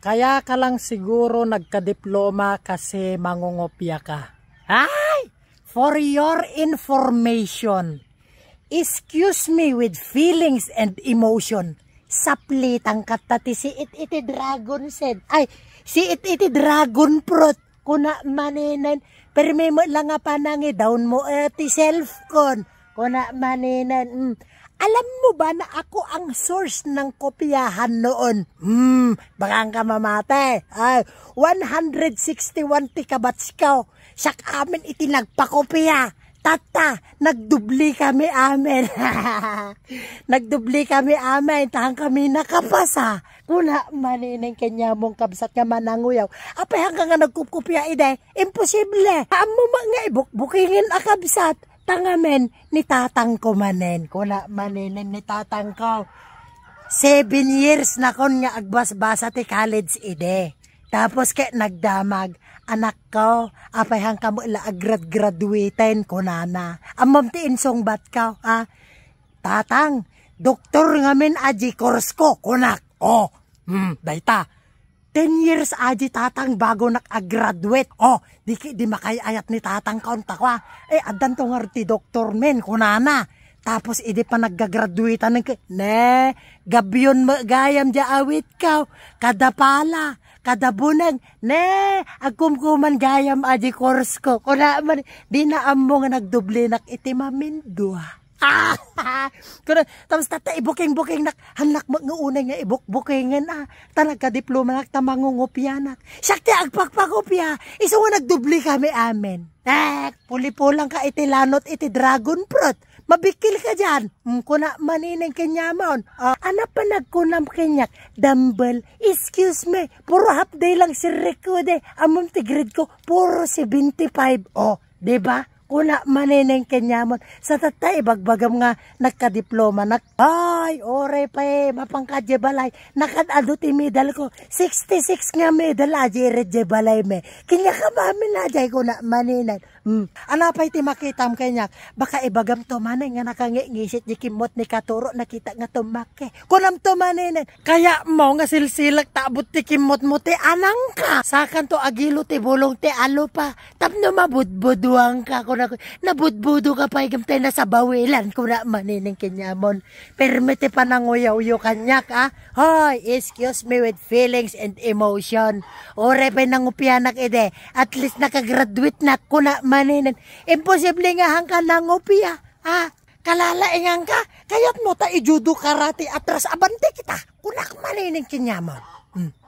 Kaya ka lang siguro nagka-diploma kasi mangungopya ka. Ay! For your information, excuse me with feelings and emotion. Saplitang katati si Ititi dragon said. Ay, si Ititi dragon fruit. Kuna maninan. Pero may mo lang nga panangi. Down mo iti eh, self kon. Kuna maninan. Mm. Alam mo ba na ako ang source ng kopyahan noon? Hmm, baka ka mamate. Ay, 161 tikabats ka. Sa amin itinagpakopya. Tata, nagdubli kami amin. nagdubli kami amin. Tahan kami nakapasa. Kuna manineng kanya mong kabsat nga mananguyaw. Apay hanggang nga nagkupkupya ide. Imposible. mo mga ibukbukingin akabsat tangamen ni tatang ko manen. Kula maninen ni tatang ko. Seven years na kon nga agbasbasa ti college ide. Tapos kay nagdamag, anak ko, apay hang kamo la agrad graduaten ko nana. Amam ti insong bat ka, ha? Tatang, doktor nga men aji course ko, kunak. Oh, hmm, dayta. 10 years aji tatang bago nakagraduate. Oh, di, di makayayat ni tatang kaunta ko ah. Eh, adan to nga ti doktor men, kunana. Tapos, idi pa naggagraduate ng Ne, gabiyon gayam dia awit ka. Oh. Kada pala, kada bunag. Ne, agkumkuman gayam aji course ko. Kuna man, di na amo nga nagdubli nak itimamindua. Ah, kuno tapos tata ibuking buking nak hanak maguunay nga ibuk buking ah talaga diploma nak tamangungopyanak sakti agpagpagopya iso nga nagdubli kami amen tak pulipulang ka iti lanot iti dragon fruit mabikil ka diyan mm, kuna manining kenyamon uh, ah, ana pa nagkunam kenyak dumbbell excuse me puro half day lang si Rico de amom ti grade ko puro 75 oh di ba Kuna manineng kenyamon. Sa tatay, bagbagam nga nakadiploma. Nak Ay, ore pa eh, mapangkadje balay. Nakadado ti medal ko. 66 nga medal, aji balay me. Kinya ka mami na, jay kuna manineng. Mm. Alapay ti makitam kanyak. Baka ibagam to manay nga nakangingisit di kimot ni katuro nakita nga tumake. Kunam to manay Kaya mo nga silsilak tabot ti kimot mo ti anang ka. Sakan to agilo ti bulong ti alo pa. Tapno mabudbuduang ka. Kuna, nabudbudo ka pa igam tayo nasa bawilan. Kuna manining kinyamon. Permite pa nanguyaw-yaw kanyak ah. Hoy, excuse me with feelings and emotion. Ore pa nangupianak ide. At least nakagraduate na kuna manenen. Imposible nga hang ka nangupi ah. ah kalalaingan ka, kayat mo ta ijudo karate atras abante kita. Kunak manenen kinyaman. Hmm.